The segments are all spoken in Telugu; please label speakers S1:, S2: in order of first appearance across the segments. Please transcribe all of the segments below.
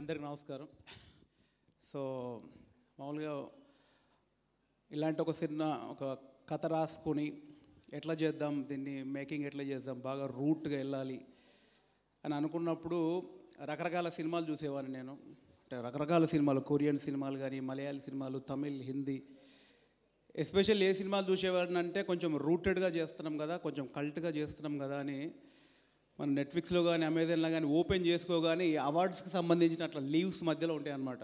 S1: అందరికి నమస్కారం సో మామూలుగా ఇలాంటి ఒక సినిమా ఒక కథ రాసుకొని ఎట్లా చేద్దాం దీన్ని మేకింగ్ ఎట్లా చేద్దాం బాగా రూట్గా వెళ్ళాలి అని అనుకున్నప్పుడు రకరకాల సినిమాలు చూసేవాడిని నేను అంటే రకరకాల సినిమాలు కొరియన్ సినిమాలు కానీ మలయాళ సినిమాలు తమిళ్ హిందీ ఎస్పెషల్ ఏ సినిమాలు చూసేవాడిని అంటే కొంచెం రూటెడ్గా చేస్తున్నాం కదా కొంచెం కల్ట్గా చేస్తున్నాం కదా అని మన నెట్ఫ్లిక్స్లో కానీ అమెజాన్లో కానీ ఓపెన్ చేసుకోగానే ఈ అవార్డ్స్కి సంబంధించిన అట్లా లీవ్స్ మధ్యలో ఉంటాయి అన్నమాట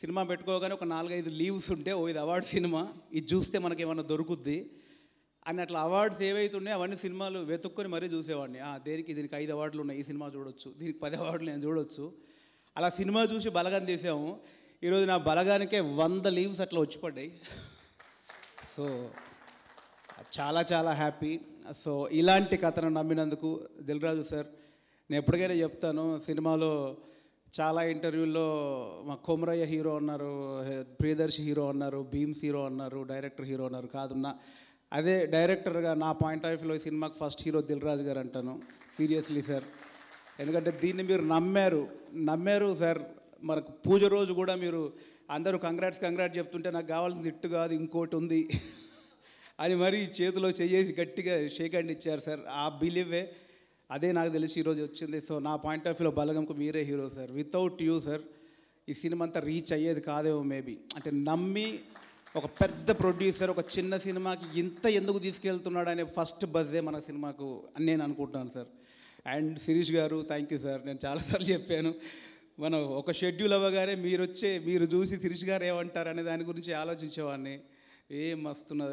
S1: సినిమా పెట్టుకోగానే ఒక నాలుగైదు లీవ్స్ ఉంటే ఓ ఇది అవార్డ్ సినిమా ఇది చూస్తే మనకి ఏమైనా దొరుకుద్ది అని అట్లా అవార్డ్స్ ఏవైతే ఉన్నాయో అవన్నీ సినిమాలు వెతుక్కొని మరీ చూసేవాడిని దేనికి దీనికి ఐదు అవార్డులు ఉన్నాయి ఈ సినిమా చూడొచ్చు దీనికి పది అవార్డులు నేను చూడొచ్చు అలా సినిమా చూసి బలగం తీసాము ఈరోజు నా బలగానికే వంద లీవ్స్ అట్లా వచ్చి పడ్డాయి సో చాలా చాలా హ్యాపీ సో ఇలాంటి కథను నమ్మినందుకు దిల్రాజు సార్ నేను ఎప్పటికైనా చెప్తాను సినిమాలో చాలా ఇంటర్వ్యూల్లో మా కొమరయ్య హీరో అన్నారు ప్రియదర్శి హీరో అన్నారు భీమ్స్ హీరో అన్నారు డైరెక్టర్ హీరో అన్నారు కాదు నా అదే డైరెక్టర్గా నా పాయింట్ ఆఫ్ వ్యూలో ఈ సినిమాకి ఫస్ట్ హీరో దిల్రాజు గారు అంటాను సీరియస్లీ సార్ ఎందుకంటే దీన్ని మీరు నమ్మారు నమ్మారు సార్ మనకు పూజ రోజు కూడా మీరు అందరూ కంగ్రాట్స్ కంగ్రాట్స్ చెప్తుంటే నాకు కావాల్సింది ఇట్టు కాదు ఇంకోటి ఉంది అని మరీ చేతిలో చేసి గట్టిగా షేక్ హ్యాండ్ ఇచ్చారు సార్ ఆ బిలీవే అదే నాకు తెలిసి ఈరోజు వచ్చింది సో నా పాయింట్ ఆఫ్ వ్యూలో బలగంకు మీరే hero sir without you sir ఈ సినిమా అంతా రీచ్ అయ్యేది కాదేమో మేబీ అంటే నమ్మి ఒక పెద్ద ప్రొడ్యూసర్ ఒక చిన్న సినిమాకి ఇంత ఎందుకు తీసుకెళ్తున్నాడు అనే ఫస్ట్ బజ్జే మన సినిమాకు అని నేను అనుకుంటున్నాను సార్ అండ్ శిరీష్ గారు థ్యాంక్ యూ సార్ నేను చాలాసార్లు చెప్పాను మనం ఒక షెడ్యూల్ అవ్వగానే మీరు వచ్చే మీరు చూసి శిరీష్ గారు ఏమంటారు అనే దాని గురించి ఆలోచించేవాడిని ఏం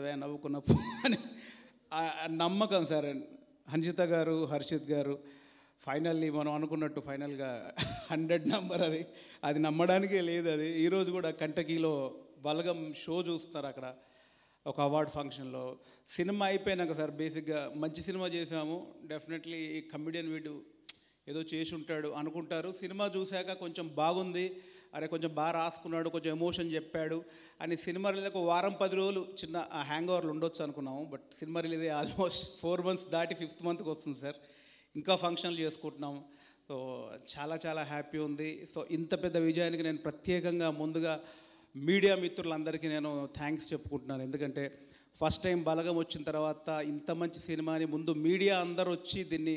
S1: వే నవ్వుకున్నప్పు అని నమ్మకం సార్ హన్షిత గారు హర్షిత్ గారు ఫైనల్లీ మనం అనుకున్నట్టు ఫైనల్గా హండ్రెడ్ నెంబర్ అది అది నమ్మడానికే లేదు అది ఈరోజు కూడా కంటకీలో బలగం షో చూస్తారు అక్కడ ఒక అవార్డ్ ఫంక్షన్లో సినిమా అయిపోయినాక సార్ బేసిక్గా మంచి సినిమా చేసాము డెఫినెట్లీ కమిడియన్ వీడు ఏదో చేసి ఉంటాడు అనుకుంటారు సినిమా చూశాక కొంచెం బాగుంది అరే కొంచెం బాగా రాసుకున్నాడు కొంచెం ఎమోషన్ చెప్పాడు అని సినిమా రిలీజ్ ఒక వారం పది రోజులు చిన్న హ్యాంగ్ ఓవర్లు ఉండొచ్చు అనుకున్నాము but cinema release almost four months దాటి ఫిఫ్త్ మంత్కి వస్తుంది సార్ ఇంకా ఫంక్షన్లు చేసుకుంటున్నాము సో చాలా చాలా హ్యాపీ ఉంది సో ఇంత పెద్ద విజయానికి నేను ప్రత్యేకంగా ముందుగా మీడియా మిత్రులందరికీ నేను థ్యాంక్స్ చెప్పుకుంటున్నాను ఎందుకంటే ఫస్ట్ టైం బలగం వచ్చిన తర్వాత ఇంత మంచి సినిమాని ముందు మీడియా అందరూ వచ్చి దీన్ని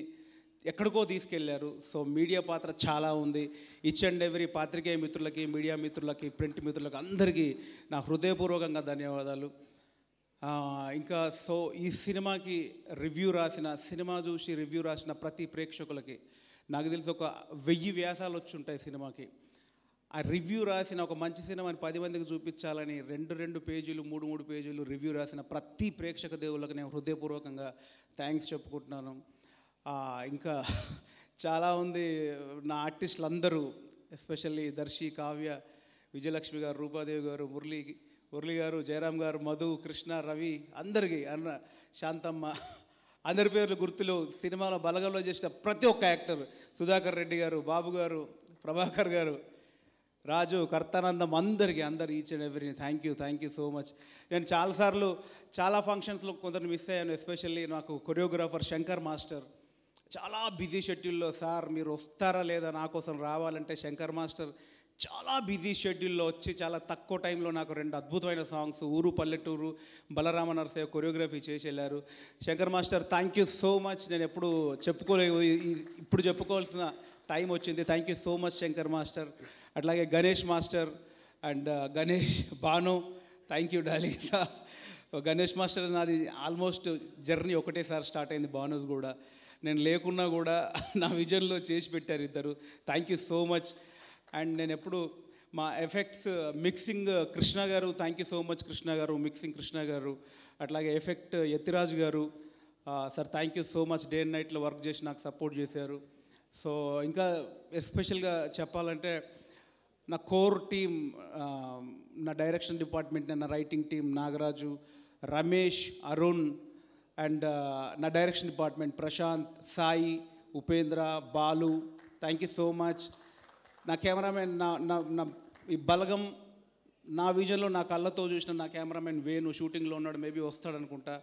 S1: ఎక్కడికో తీసుకెళ్లారు సో మీడియా పాత్ర చాలా ఉంది ఇచ్ అండ్ ఎవ్రీ పాత్రికేయ మిత్రులకి మీడియా మిత్రులకి ప్రింట్ మిత్రులకి అందరికీ నా హృదయపూర్వకంగా ధన్యవాదాలు ఇంకా సో ఈ సినిమాకి రివ్యూ రాసిన సినిమా చూసి రివ్యూ రాసిన ప్రతి ప్రేక్షకులకి నాకు తెలిసి ఒక వెయ్యి వ్యాసాలు వచ్చి ఉంటాయి సినిమాకి ఆ రివ్యూ రాసిన ఒక మంచి సినిమాని పది మందికి చూపించాలని రెండు రెండు పేజీలు మూడు మూడు పేజీలు రివ్యూ రాసిన ప్రతి ప్రేక్షక దేవుళ్ళకి నేను హృదయపూర్వకంగా థ్యాంక్స్ చెప్పుకుంటున్నాను ఇంకా చాలా ఉంది నా ఆర్టిస్టులు అందరూ ఎస్పెషల్లీ దర్శి కావ్య విజయలక్ష్మి గారు రూపాదేవి గారు మురళి మురళి గారు జయరామ్ గారు మధు కృష్ణ రవి అందరికీ అన్న శాంతమ్మ అందరి పేర్లు గుర్తులు సినిమాలో బలగంలో చేసిన ప్రతి ఒక్క యాక్టర్ సుధాకర్ రెడ్డి గారు బాబు గారు ప్రభాకర్ గారు రాజు కర్తానందం అందరికీ అందరు each and every thank you thank you so much నేను చాలాసార్లు చాలా ఫంక్షన్స్లో కొందరు మిస్ అయ్యాను ఎస్పెషల్లీ నాకు కొరియోగ్రాఫర్ శంకర్ మాస్టర్ చాలా బిజీ షెడ్యూల్లో సార్ మీరు వస్తారా లేదా నా కోసం రావాలంటే శంకర్ మాస్టర్ చాలా బిజీ షెడ్యూల్లో వచ్చి చాలా తక్కువ టైంలో నాకు రెండు అద్భుతమైన సాంగ్స్ ఊరు పల్లెటూరు బలరామ నరసయ్య కొరియోగ్రఫీ చేసి వెళ్ళారు Shankar master thank you so much నేను ఎప్పుడు చెప్పుకోలే ఇప్పుడు చెప్పుకోవాల్సిన టైం వచ్చింది thank you so much Shankar master అట్లాగే Ganesh master and uh, Ganesh Bhanu thank you డాలి సార్ గణేష్ మాస్టర్ నాది ఆల్మోస్ట్ జర్నీ ఒకటేసారి స్టార్ట్ అయింది భానుది కూడా నేను లేకున్నా కూడా నా విజన్లో చేసి పెట్టారు ఇద్దరు thank you so much and నేను ఎప్పుడు మా effects mixing Krishna garu thank you so much Krishna garu mixing Krishna garu అట్లాగే effect Yathiraj garu sir thank you so much day and నైట్లో వర్క్ చేసి నాకు సపోర్ట్ చేశారు సో ఇంకా ఎస్పెషల్గా చెప్పాలంటే నా కోర్ టీమ్ నా డైరెక్షన్ డిపార్ట్మెంట్ నా writing team Nagaraju Ramesh Arun and నా direction department Prashanth Sai Upendra Balu thank you so much నా కెమెరామెన్ నా నా నా ఈ బలగం నా విజన్లో నా కళ్ళతో చూసిన నా కెమెరామెన్ వేణు షూటింగ్లో ఉన్నాడు మేబీ వస్తాడు అనుకుంటా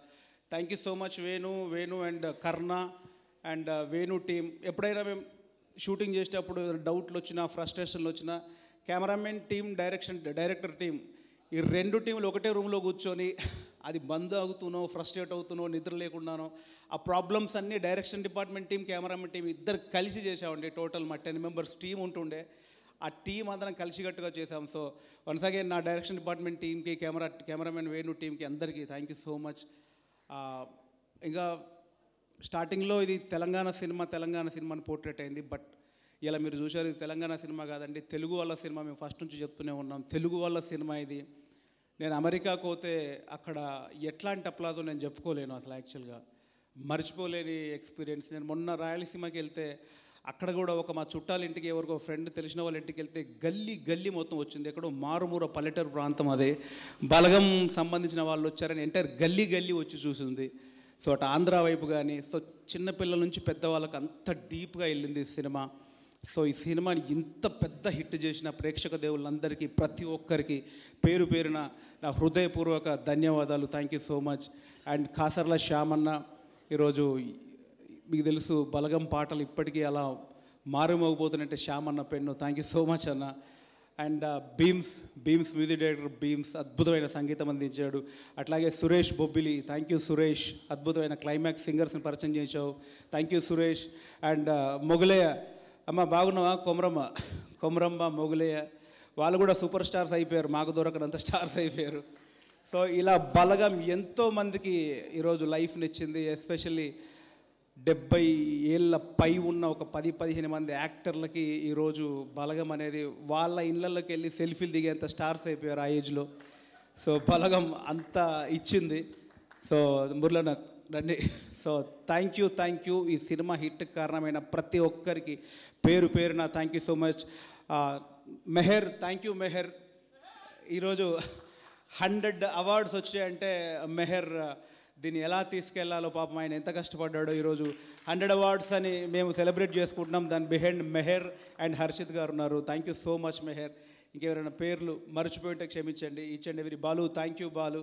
S1: thank you so much Venu Venu and Karna and Venu team ఎప్పుడైనా మేము షూటింగ్ చేసేటప్పుడు డౌట్లు వచ్చినా ఫ్రస్ట్రేషన్లు వచ్చినా cameraman team direction director team ఈ రెండు టీంలు ఒకటే రూమ్లో కూర్చొని అది బంద్ అవుతున్నావు ఫ్రస్ట్రేట్ అవుతున్నావు నిద్ర లేకుండానో ఆ ప్రాబ్లమ్స్ అన్నీ direction department team cameraman team ఇద్దరు కలిసి చేసామండి టోటల్ మా టెన్ మెంబర్స్ టీం ఉంటుండే ఆ టీం అందరం కలిసికట్టుగా చేసాం సో వన్స్ అగైన్ నా డైరెక్షన్ డిపార్ట్మెంట్ టీంకి కెమెరా కెమెరామెన్ వేణు టీంకి అందరికీ థ్యాంక్ యూ సో మచ్ ఇంకా స్టార్టింగ్లో ఇది తెలంగాణ సినిమా తెలంగాణ సినిమాని పోర్ట్రేట్ అయింది బట్ ఇలా మీరు చూశారు ఇది తెలంగాణ సినిమా కాదండి తెలుగు వాళ్ళ సినిమా మేము ఫస్ట్ నుంచి చెప్తూనే ఉన్నాం తెలుగు వాళ్ళ సినిమా ఇది నేను అమెరికాకు పోతే అక్కడ ఎట్లాంటి అప్లాదో నేను చెప్పుకోలేను అసలు యాక్చువల్గా మర్చిపోలేని ఎక్స్పీరియన్స్ నేను మొన్న రాయలసీమకి వెళ్తే అక్కడ కూడా ఒక మా చుట్టాల ఇంటికి ఎవరికో ఫ్రెండ్ తెలిసిన వాళ్ళ ఇంటికి వెళ్తే గల్లీ గల్లీ మొత్తం వచ్చింది ఎక్కడో మారుమూర పల్లెటూరు ప్రాంతం అదే బలగం సంబంధించిన వాళ్ళు వచ్చారని ఎంటర్ గల్లీ గల్లీ వచ్చి చూసింది సో అటు ఆంధ్ర వైపు కానీ సో చిన్నపిల్లల నుంచి పెద్దవాళ్ళకి అంత డీప్గా వెళ్ళింది సినిమా సో ఈ సినిమాని ఇంత పెద్ద హిట్ చేసిన ప్రేక్షక దేవుళ్ళందరికీ ప్రతి ఒక్కరికి పేరు పేరున నా హృదయపూర్వక ధన్యవాదాలు thank you so much and Kasarla Shyamanna ఈరోజు మీకు తెలుసు బలగం పాటలు ఇప్పటికీ అలా మారుమోగిపోతున్నట్టే Shyamanna pen thank you so much అన్న and Bheems Bheems music director Bheems అద్భుతమైన సంగీతం అందించాడు అట్లాగే సురేష్ బొబ్బిలి థ్యాంక్ యూ సురేష్ అద్భుతమైన క్లైమాక్స్ సింగర్స్ని పరిచయం చేశావు thank you Suresh and uh, Mogulaiah అమ్మ బాగున్నావా కొమరమ్మ కొమరమ్మ మొగులయ్య వాళ్ళు కూడా సూపర్ స్టార్స్ అయిపోయారు మాకు దొరకనంత స్టార్స్ అయిపోయారు సో ఇలా బలగం ఎంతోమందికి ఈరోజు ఇచ్చింది ఎస్పెషల్లీ డెబ్బై ఏళ్ళ పై ఉన్న ఒక పది పదిహేను మంది యాక్టర్లకి ఈరోజు బలగం అనేది వాళ్ళ ఇళ్ళల్లోకి వెళ్ళి సెల్ఫీలు దిగేంత స్టార్స్ అయిపోయారు ఆ ఏజ్లో సో బలగం అంతా ఇచ్చింది సో మురళన రండి so thank you thank you ఈ సినిమా హిట్ కారణమైన ప్రతి ఒక్కరికి పేరు పేరున thank you so much Mehar thank you Mehar ఈరోజు హండ్రెడ్ అవార్డ్స్ వచ్చాయంటే మెహర్ దీన్ని ఎలా తీసుకెళ్లాలో పాపం ఆయన ఎంత కష్టపడ్డాడో ఈరోజు హండ్రెడ్ అవార్డ్స్ అని మేము సెలబ్రేట్ చేసుకుంటున్నాం దాని బిహైండ్ మెహర్ అండ్ హర్షిత్ గారు ఉన్నారు thank you so much Mehar ఇంకెవరైనా పేర్లు మర్చిపోయింటే క్షమించండి ఇచ్చండి ఎవరి Balu thank you Balu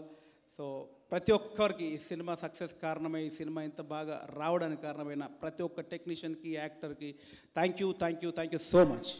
S1: so ప్రతి ఒక్కరికి ఈ సినిమా సక్సెస్ కారణమై ఈ సినిమా ఇంత బాగా రావడానికి కారణమైన ప్రతి ఒక్క టెక్నీషియన్కి యాక్టర్కి thank you thank you thank you so much